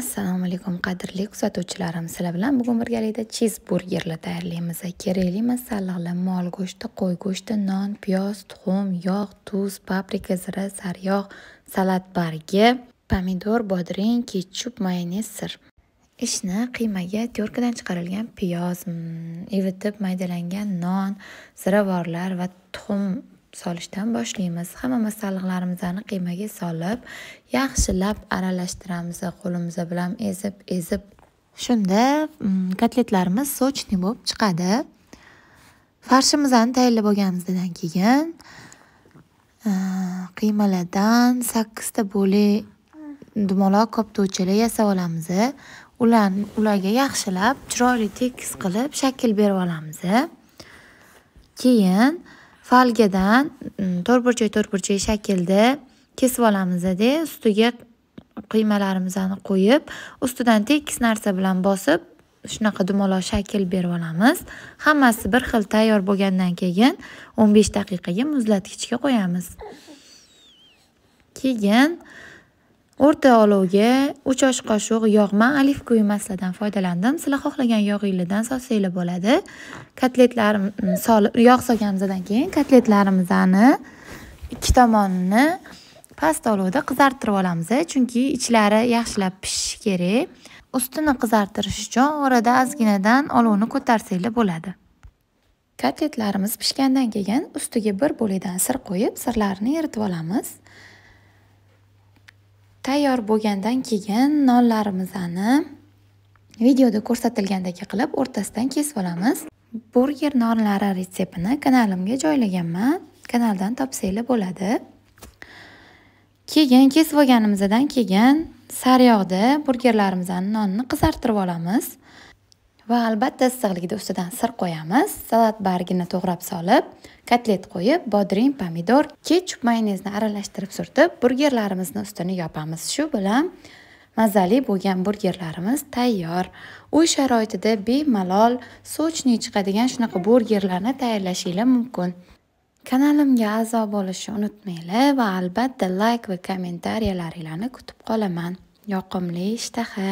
assalomu alaykum qadrli kuzatuvchilarim sizlar bilan bugun birgalikda chiz burgerlar tayyorlaymiz kerakli masalliqlar mol go'shti qo'y go'shti non piyoz tuxum yog' tuz paprika zira sariyog' salat bargi pomidor bodring ketchup mayonez sir ishni qiymaga terkadan chiqarilgan piyoz evitib mm, maydalangan non ziravorlar va tuxum solishdan boshlaymiz hamma masalliqlarimizni qiymaga solib yaxshilab aralashtiramiz qo'limiz bilan ezib ezib shunda mm, kotletlarimiz sochni bo'lib chiqadi farshimizni tayyorlab olganimizdan keyin e, qiymalardan sakkizta bo'li dumaloq koptuvchilar yasab olamiz ularni ularga yaxshilab chiroyli tekis qilib shakl berib olamiz keyin falgadan to'rtburchak mm, to'rtburchak shaklda kesib olamizda ustiga qiymalarimizni qo'yib ustidan tekis narsa bilan bosib shunaqa dumaloq shakl berib olamiz hammasi bir xil tayyor bo'lgandan keyin 15 daqiqaga muzlatgichga qo'yamiz keyin o'rta olovga 3 osh qoshiq yog' man olivka kuyi foydalandim sizlar xohlagan yog'ingizdan solsanglar bo'ladi kotletlar mm, solib yog' solganimizdan keyin kotletlarimizni ikki tomonini past olovda qizartirib olamiz chunki ichlari yaxshilab pishishi kerak ustini qizartirish uchun orada ozginadan olovni ko'tarsanglar bo'ladi kotletlarimiz pishgandan keyin ustiga bir bo'lakdan sir qo'yib sirlarini eritib olamiz Tayyor bo'lgandan keyin nonlarimizni videoda ko'rsatilgandagi qilib o'rtasidan kesib olamiz. Burger nonlari retseptini kanalimga joylaganman. Kanaldan topsanglar bo'ladi. Keyin kesib olganimizdan keyin sariyog'da burgerlarimizni nonni qizartirib olamiz. va albatta issiqligida ustidan sir qo'yamiz salat bargini to'g'rab solib kotlet qo'yib bodring pomidor ketchup mayonezni aralashtirib surtib burgerlarimizni ustini yopamiz shu bilan mazali bo'lgan burgerlarimiz tayyor uy sharoitida bemalol sochniy chiqadigan shunaqa burgerlarni tayyorlashinglar mumkin kanalimga a'zo bo'lishni unutmanglar va albatta layk va kommentariyalaringlarni kutib qolaman yoqimli ishtaha